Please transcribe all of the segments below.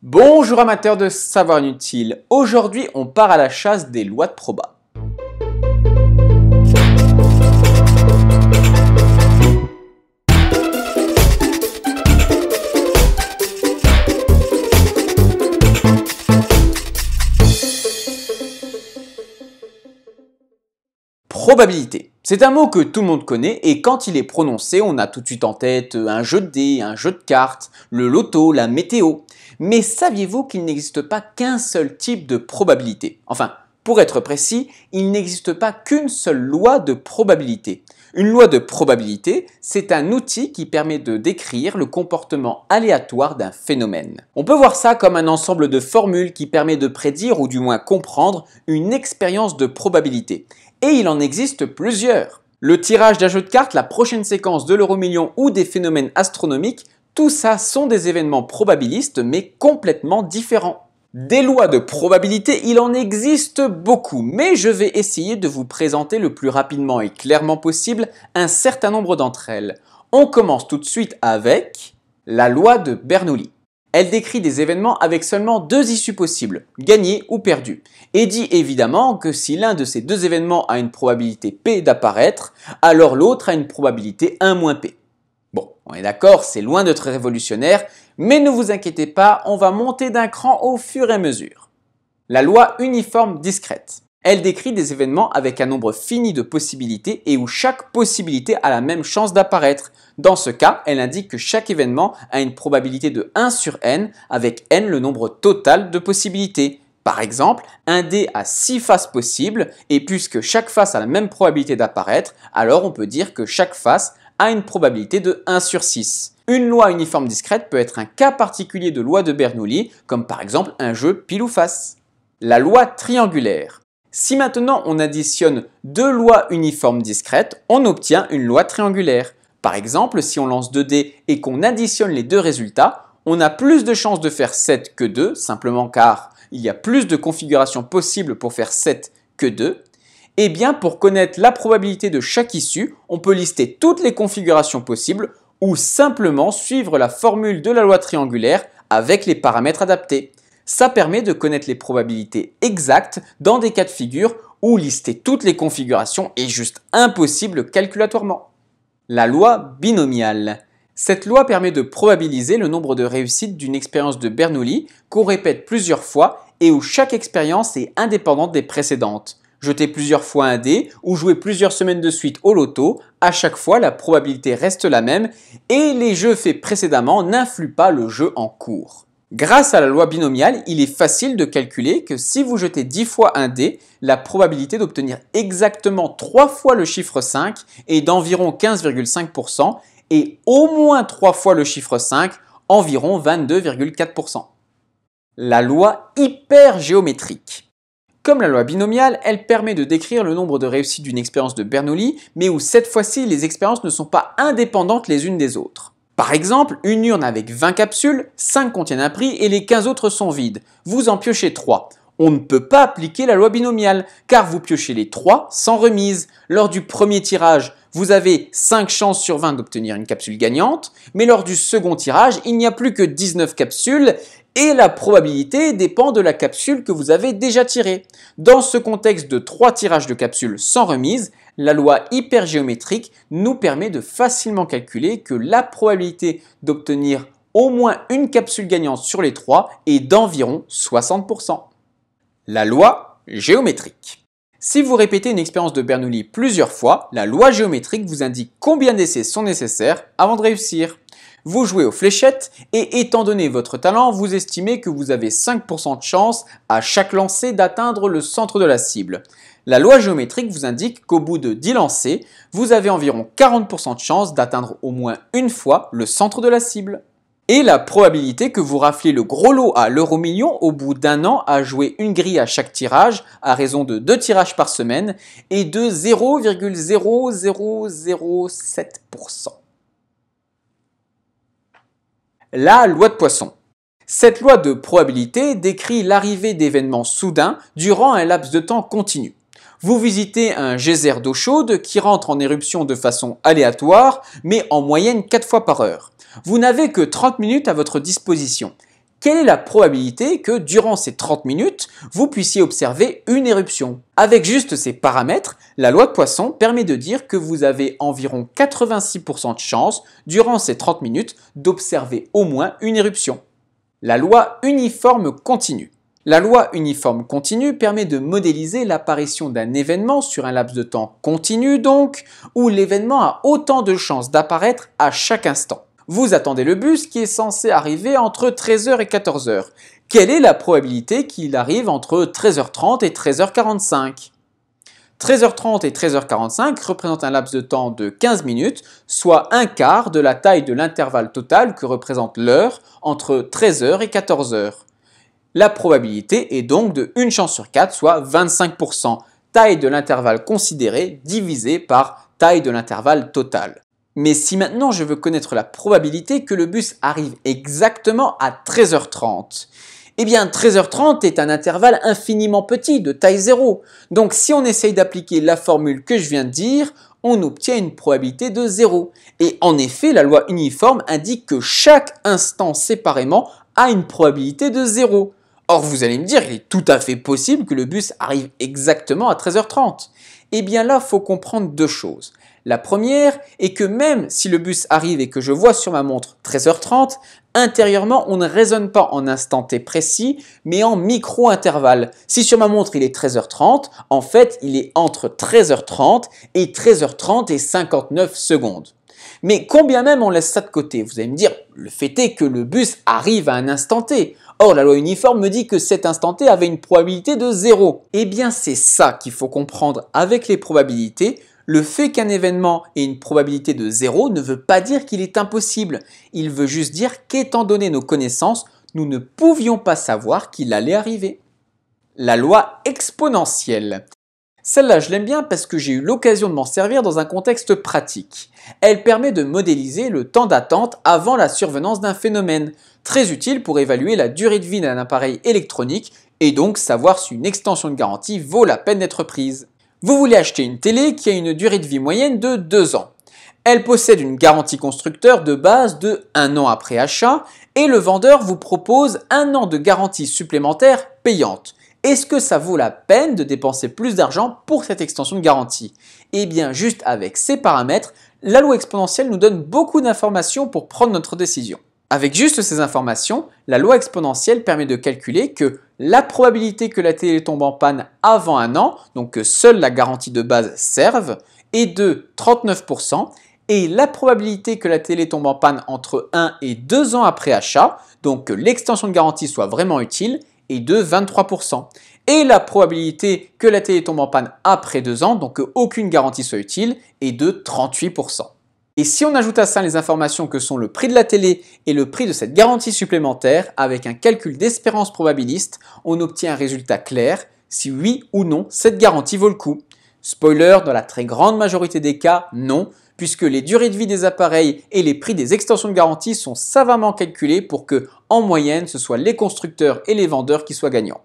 Bonjour amateurs de savoir inutile. Aujourd'hui, on part à la chasse des lois de proba. Probabilité. C'est un mot que tout le monde connaît et quand il est prononcé, on a tout de suite en tête euh, un jeu de dés, un jeu de cartes, le loto, la météo. Mais saviez-vous qu'il n'existe pas qu'un seul type de probabilité Enfin, pour être précis, il n'existe pas qu'une seule loi de probabilité. Une loi de probabilité, c'est un outil qui permet de décrire le comportement aléatoire d'un phénomène. On peut voir ça comme un ensemble de formules qui permet de prédire ou du moins comprendre une expérience de probabilité et il en existe plusieurs. Le tirage d'un jeu de cartes, la prochaine séquence de l'euro million ou des phénomènes astronomiques, tout ça sont des événements probabilistes mais complètement différents. Des lois de probabilité, il en existe beaucoup, mais je vais essayer de vous présenter le plus rapidement et clairement possible un certain nombre d'entre elles. On commence tout de suite avec la loi de Bernoulli. Elle décrit des événements avec seulement deux issues possibles, gagné ou perdu, et dit évidemment que si l'un de ces deux événements a une probabilité P d'apparaître, alors l'autre a une probabilité 1 P. Bon, on est d'accord, c'est loin d'être révolutionnaire, mais ne vous inquiétez pas, on va monter d'un cran au fur et à mesure. La loi uniforme discrète. Elle décrit des événements avec un nombre fini de possibilités et où chaque possibilité a la même chance d'apparaître. Dans ce cas, elle indique que chaque événement a une probabilité de 1 sur n, avec n le nombre total de possibilités. Par exemple, un dé a 6 faces possibles, et puisque chaque face a la même probabilité d'apparaître, alors on peut dire que chaque face a une probabilité de 1 sur 6. Une loi uniforme discrète peut être un cas particulier de loi de Bernoulli, comme par exemple un jeu pile ou face. La loi triangulaire. Si maintenant on additionne deux lois uniformes discrètes, on obtient une loi triangulaire. Par exemple, si on lance 2 dés et qu'on additionne les deux résultats, on a plus de chances de faire 7 que 2, simplement car il y a plus de configurations possibles pour faire 7 que 2. Eh bien, pour connaître la probabilité de chaque issue, on peut lister toutes les configurations possibles ou simplement suivre la formule de la loi triangulaire avec les paramètres adaptés. Ça permet de connaître les probabilités exactes dans des cas de figure où lister toutes les configurations est juste impossible calculatoirement. La loi binomiale. Cette loi permet de probabiliser le nombre de réussites d'une expérience de Bernoulli qu'on répète plusieurs fois et où chaque expérience est indépendante des précédentes. Jeter plusieurs fois un dé ou jouer plusieurs semaines de suite au loto, à chaque fois la probabilité reste la même et les jeux faits précédemment n'influent pas le jeu en cours. Grâce à la loi binomiale, il est facile de calculer que si vous jetez 10 fois un dé, la probabilité d'obtenir exactement 3 fois le chiffre 5 est d'environ 15,5% et au moins 3 fois le chiffre 5, environ 22,4%. La loi hypergéométrique. Comme la loi binomiale, elle permet de décrire le nombre de réussites d'une expérience de Bernoulli, mais où cette fois-ci les expériences ne sont pas indépendantes les unes des autres. Par exemple, une urne avec 20 capsules, 5 contiennent un prix et les 15 autres sont vides. Vous en piochez 3. On ne peut pas appliquer la loi binomiale, car vous piochez les 3 sans remise. Lors du premier tirage, vous avez 5 chances sur 20 d'obtenir une capsule gagnante, mais lors du second tirage, il n'y a plus que 19 capsules et la probabilité dépend de la capsule que vous avez déjà tirée. Dans ce contexte de 3 tirages de capsules sans remise, la loi hypergéométrique nous permet de facilement calculer que la probabilité d'obtenir au moins une capsule gagnante sur les trois est d'environ 60%. La loi géométrique. Si vous répétez une expérience de Bernoulli plusieurs fois, la loi géométrique vous indique combien d'essais sont nécessaires avant de réussir. Vous jouez aux fléchettes et étant donné votre talent, vous estimez que vous avez 5% de chance à chaque lancer d'atteindre le centre de la cible la loi géométrique vous indique qu'au bout de 10 lancers, vous avez environ 40% de chance d'atteindre au moins une fois le centre de la cible. Et la probabilité que vous raflez le gros lot à l'euro million au bout d'un an à jouer une grille à chaque tirage, à raison de deux tirages par semaine, est de 0,0007%. La loi de Poisson. Cette loi de probabilité décrit l'arrivée d'événements soudains durant un laps de temps continu. Vous visitez un geyser d'eau chaude qui rentre en éruption de façon aléatoire, mais en moyenne 4 fois par heure. Vous n'avez que 30 minutes à votre disposition. Quelle est la probabilité que durant ces 30 minutes, vous puissiez observer une éruption Avec juste ces paramètres, la loi de Poisson permet de dire que vous avez environ 86% de chance, durant ces 30 minutes, d'observer au moins une éruption. La loi uniforme continue. La loi uniforme continue permet de modéliser l'apparition d'un événement sur un laps de temps continu donc, où l'événement a autant de chances d'apparaître à chaque instant. Vous attendez le bus qui est censé arriver entre 13h et 14h. Quelle est la probabilité qu'il arrive entre 13h30 et 13h45 13h30 et 13h45 représentent un laps de temps de 15 minutes, soit un quart de la taille de l'intervalle total que représente l'heure entre 13h et 14h. La probabilité est donc de 1 chance sur 4, soit 25%, taille de l'intervalle considéré divisé par taille de l'intervalle total. Mais si maintenant je veux connaître la probabilité que le bus arrive exactement à 13h30, eh bien 13h30 est un intervalle infiniment petit de taille 0. Donc si on essaye d'appliquer la formule que je viens de dire, on obtient une probabilité de 0. Et en effet, la loi uniforme indique que chaque instant séparément a une probabilité de 0. Or, vous allez me dire, il est tout à fait possible que le bus arrive exactement à 13h30. Eh bien là, faut comprendre deux choses. La première est que même si le bus arrive et que je vois sur ma montre 13h30, intérieurement, on ne raisonne pas en instant T précis, mais en micro-intervalle. Si sur ma montre il est 13h30, en fait, il est entre 13h30 et 13h30 et 59 secondes. Mais combien même on laisse ça de côté Vous allez me dire, le fait est que le bus arrive à un instant T. Or, la loi uniforme me dit que cet instant T avait une probabilité de 0. Eh bien, c'est ça qu'il faut comprendre avec les probabilités. Le fait qu'un événement ait une probabilité de zéro ne veut pas dire qu'il est impossible. Il veut juste dire qu'étant donné nos connaissances, nous ne pouvions pas savoir qu'il allait arriver. La loi exponentielle. Celle-là, je l'aime bien parce que j'ai eu l'occasion de m'en servir dans un contexte pratique. Elle permet de modéliser le temps d'attente avant la survenance d'un phénomène, très utile pour évaluer la durée de vie d'un appareil électronique et donc savoir si une extension de garantie vaut la peine d'être prise. Vous voulez acheter une télé qui a une durée de vie moyenne de 2 ans. Elle possède une garantie constructeur de base de 1 an après achat et le vendeur vous propose un an de garantie supplémentaire payante est-ce que ça vaut la peine de dépenser plus d'argent pour cette extension de garantie Eh bien, juste avec ces paramètres, la loi exponentielle nous donne beaucoup d'informations pour prendre notre décision. Avec juste ces informations, la loi exponentielle permet de calculer que la probabilité que la télé tombe en panne avant un an, donc que seule la garantie de base serve, est de 39%, et la probabilité que la télé tombe en panne entre 1 et 2 ans après achat, donc que l'extension de garantie soit vraiment utile, est de 23%. Et la probabilité que la télé tombe en panne après 2 ans, donc qu'aucune garantie soit utile, est de 38%. Et si on ajoute à ça les informations que sont le prix de la télé et le prix de cette garantie supplémentaire avec un calcul d'espérance probabiliste, on obtient un résultat clair si oui ou non cette garantie vaut le coup. Spoiler, dans la très grande majorité des cas, non, puisque les durées de vie des appareils et les prix des extensions de garantie sont savamment calculés pour que, en moyenne, ce soit les constructeurs et les vendeurs qui soient gagnants.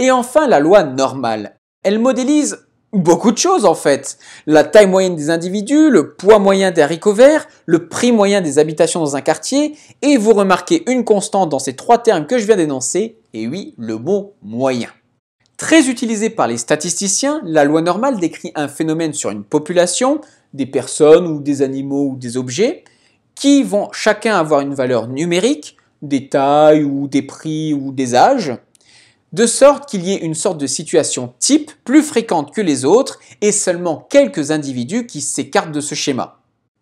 Et enfin, la loi normale. Elle modélise beaucoup de choses en fait. La taille moyenne des individus, le poids moyen des haricots verts, le prix moyen des habitations dans un quartier, et vous remarquez une constante dans ces trois termes que je viens d'énoncer, et oui, le mot moyen. Très utilisée par les statisticiens, la loi normale décrit un phénomène sur une population, des personnes ou des animaux ou des objets qui vont chacun avoir une valeur numérique, des tailles ou des prix ou des âges, de sorte qu'il y ait une sorte de situation type plus fréquente que les autres et seulement quelques individus qui s'écartent de ce schéma.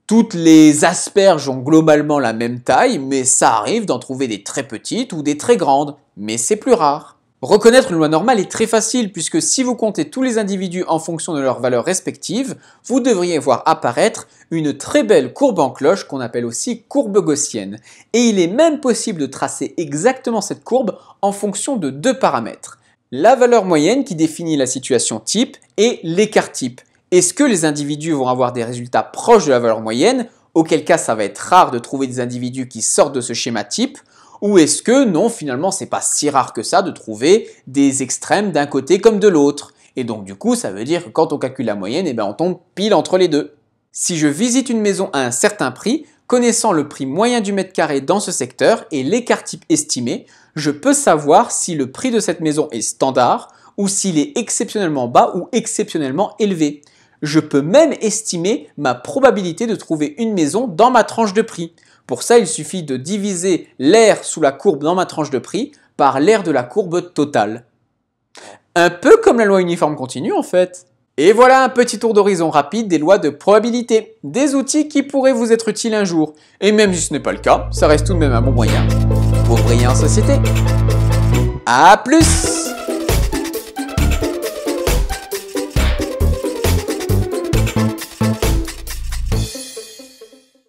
Toutes les asperges ont globalement la même taille, mais ça arrive d'en trouver des très petites ou des très grandes, mais c'est plus rare. Reconnaître une loi normale est très facile puisque si vous comptez tous les individus en fonction de leurs valeurs respectives, vous devriez voir apparaître une très belle courbe en cloche qu'on appelle aussi courbe gaussienne. Et il est même possible de tracer exactement cette courbe en fonction de deux paramètres. La valeur moyenne qui définit la situation type et l'écart type. Est-ce que les individus vont avoir des résultats proches de la valeur moyenne, auquel cas ça va être rare de trouver des individus qui sortent de ce schéma type, ou est-ce que non, finalement, c'est pas si rare que ça de trouver des extrêmes d'un côté comme de l'autre Et donc du coup, ça veut dire que quand on calcule la moyenne, et eh ben, on tombe pile entre les deux. Si je visite une maison à un certain prix, connaissant le prix moyen du mètre carré dans ce secteur et l'écart type estimé, je peux savoir si le prix de cette maison est standard ou s'il est exceptionnellement bas ou exceptionnellement élevé. Je peux même estimer ma probabilité de trouver une maison dans ma tranche de prix. Pour ça, il suffit de diviser l'aire sous la courbe dans ma tranche de prix par l'aire de la courbe totale. Un peu comme la loi uniforme continue en fait. Et voilà un petit tour d'horizon rapide des lois de probabilité, des outils qui pourraient vous être utiles un jour. Et même si ce n'est pas le cas, ça reste tout de même un bon moyen pour briller en société. A plus